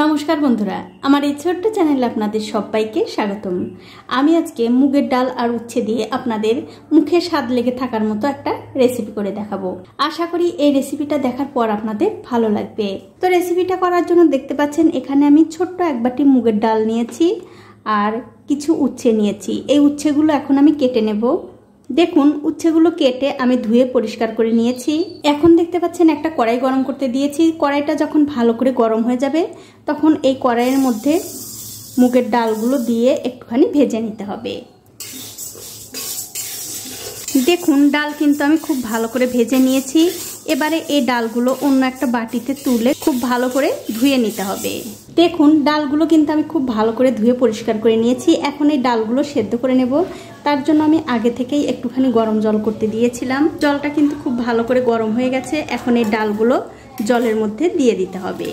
নমস্কার বন্ধুরা আমার এই ছোট্ট চ্যানেলে আপনাদের সবাইকে স্বাগতম আমি আজকে মুগের ডাল আর উচ্ছে দিয়ে আপনাদের মুখে স্বাদ লেগে থাকার মতো একটা রেসিপি করে দেখাবো আশা করি এই রেসিপিটা দেখার পর আপনাদের ভালো লাগবে তো রেসিপিটা করার জন্য দেখতে পাচ্ছেন এখানে আমি ছোট্ট এক বাটি মুগের ডাল নিয়েছি আর কিছু উচ্ছে নিয়েছি এই উচ্ছেগুলো এখন আমি কেটে নেবো দেখুন উচ্ছেগুলো কেটে আমি ধুয়ে পরিষ্কার করে নিয়েছি এখন দেখতে পাচ্ছেন একটা কড়াই গরম করতে দিয়েছি কড়াইটা যখন ভালো করে গরম হয়ে যাবে তখন এই কড়াইয়ের মধ্যে মুগের ডালগুলো দিয়ে একটুখানি ভেজে নিতে হবে দেখুন ডাল কিন্তু আমি খুব ভালো করে ভেজে নিয়েছি এবারে এই ডালগুলো অন্য একটা বাটিতে তুলে খুব ভালো করে ধুয়ে নিতে হবে দেখুন ডালগুলো কিন্তু আমি খুব ভালো করে ধুয়ে পরিষ্কার করে নিয়েছি এখন এই ডালগুলো সেদ্ধ করে নেব তার জন্য আমি আগে থেকেই একটুখানি গরম জল করতে দিয়েছিলাম জলটা কিন্তু খুব ভালো করে গরম হয়ে গেছে এখন এই ডালগুলো জলের মধ্যে দিয়ে দিতে হবে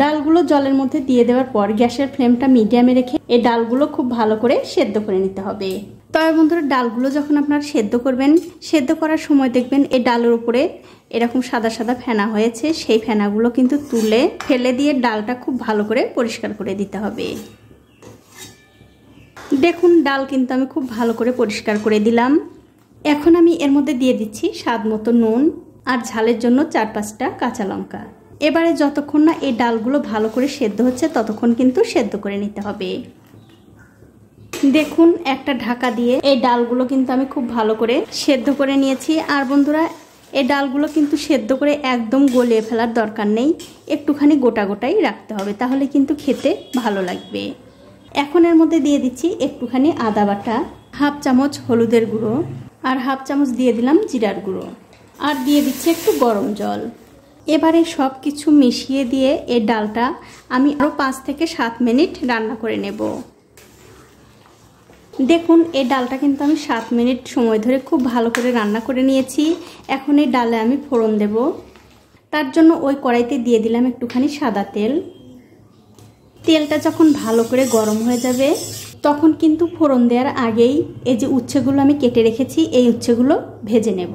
ডালগুলো জলের মধ্যে দিয়ে দেওয়ার পর গ্যাসের ফ্লেমটা মিডিয়ামে রেখে এই ডালগুলো খুব ভালো করে সেদ্ধ করে নিতে হবে তবে বন্ধুরা ডালগুলো যখন আপনারা সেদ্ধ করবেন সেদ্ধ করার সময় দেখবেন এই ডালের উপরে এরকম সাদা সাদা ফেনা হয়েছে সেই ফেনাগুলো কিন্তু তুলে ফেলে দিয়ে ডালটা খুব ভালো করে পরিষ্কার করে দিতে হবে দেখুন ডাল কিন্তু আমি খুব ভালো করে পরিষ্কার করে দিলাম এখন আমি এর মধ্যে দিয়ে দিচ্ছি স্বাদ মতো নুন আর ঝালের জন্য চার পাঁচটা কাঁচা লঙ্কা এবারে যতক্ষণ না এই ডালগুলো ভালো করে সেদ্ধ হচ্ছে ততক্ষণ কিন্তু সেদ্ধ করে নিতে হবে দেখুন একটা ঢাকা দিয়ে এই ডালগুলো কিন্তু আমি খুব ভালো করে সেদ্ধ করে নিয়েছি আর বন্ধুরা এই ডালগুলো কিন্তু সেদ্ধ করে একদম গলিয়ে ফেলার দরকার নেই একটুখানি গোটা গোটাই রাখতে হবে তাহলে কিন্তু খেতে ভালো লাগবে এখন এর মধ্যে দিয়ে দিচ্ছি একটুখানি আদা বাটা হাফ চামচ হলুদের গুঁড়ো আর হাফ চামচ দিয়ে দিলাম জিরার গুঁড়ো আর দিয়ে দিচ্ছি একটু গরম জল এবারে সব কিছু মিশিয়ে দিয়ে এর ডালটা আমি আরও পাঁচ থেকে সাত মিনিট রান্না করে নেব দেখুন এই ডালটা কিন্তু আমি সাত মিনিট সময় ধরে খুব ভালো করে রান্না করে নিয়েছি এখন এই ডালে আমি ফোড়ন দেব তার জন্য ওই কড়াইতে দিয়ে দিলাম একটুখানি সাদা তেল তেলটা যখন ভালো করে গরম হয়ে যাবে তখন কিন্তু ফোড়ন দেওয়ার আগেই এই যে উচ্ছেগুলো আমি কেটে রেখেছি এই উচ্ছেগুলো ভেজে নেব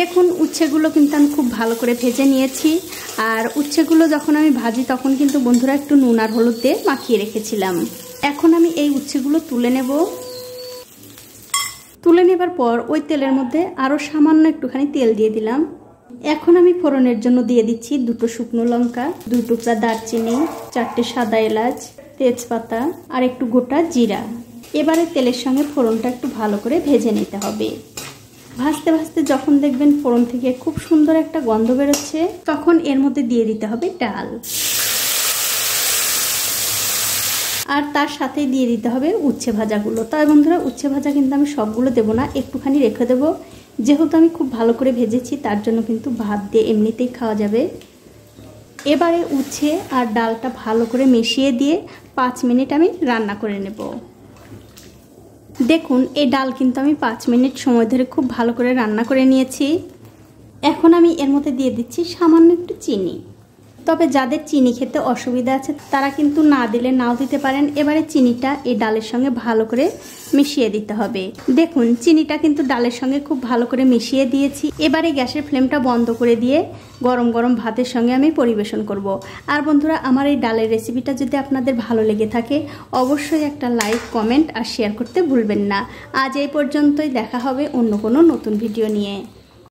দেখুন উচ্ছেগুলো কিন্তু আমি খুব ভালো করে ভেজে নিয়েছি আর উচ্ছেগুলো যখন আমি ভাজি তখন কিন্তু বন্ধুরা একটু নুন আর হলুদ দিয়ে মাখিয়ে রেখেছিলাম এখন আমি এই উচ্ছেগুলো তুলে নেব তুলে নেবার পর ওই তেলের মধ্যে আরও সামান্য একটুখানি তেল দিয়ে দিলাম এখন আমি ফোড়নের জন্য দিয়ে দিচ্ছি দুটো শুকনো লঙ্কা দুই টুকরা দারচিনি চারটে সাদা এলাচ তেজপাতা আর একটু গোটা জিরা এবারে তেলের সঙ্গে ফোড়নটা একটু ভালো করে ভেজে নিতে হবে ভাজতে ভাজতে যখন দেখবেন ফোড়ন থেকে খুব সুন্দর একটা গন্ধ বেরোচ্ছে তখন এর মধ্যে দিয়ে দিতে হবে ডাল আর তার সাথে দিয়ে দিতে হবে উচ্ছে ভাজাগুলো তাই বন্ধুরা উচ্ছে ভাজা কিন্তু আমি সবগুলো দেবো না একটুখানি রেখে দেবো যেহেতু আমি খুব ভালো করে ভেজেছি তার জন্য কিন্তু ভাত দিয়ে এমনিতেই খাওয়া যাবে এবারে উচ্ছে আর ডালটা ভালো করে মিশিয়ে দিয়ে পাঁচ মিনিট আমি রান্না করে নেব দেখুন এই ডাল কিন্তু আমি পাঁচ মিনিট সময় ধরে খুব ভালো করে রান্না করে নিয়েছি এখন আমি এর মধ্যে দিয়ে দিচ্ছি সামান্য একটু চিনি তবে যাদের চিনি খেতে অসুবিধা আছে তারা কিন্তু না দিলে নাও দিতে পারেন এবারে চিনিটা এই ডালের সঙ্গে ভালো করে মিশিয়ে দিতে হবে দেখুন চিনিটা কিন্তু ডালের সঙ্গে খুব ভালো করে মিশিয়ে দিয়েছি এবারে গ্যাসের ফ্লেমটা বন্ধ করে দিয়ে গরম গরম ভাতের সঙ্গে আমি পরিবেশন করব। আর বন্ধুরা আমার এই ডালের রেসিপিটা যদি আপনাদের ভালো লেগে থাকে অবশ্যই একটা লাইক কমেন্ট আর শেয়ার করতে ভুলবেন না আজ এই পর্যন্তই দেখা হবে অন্য কোনো নতুন ভিডিও নিয়ে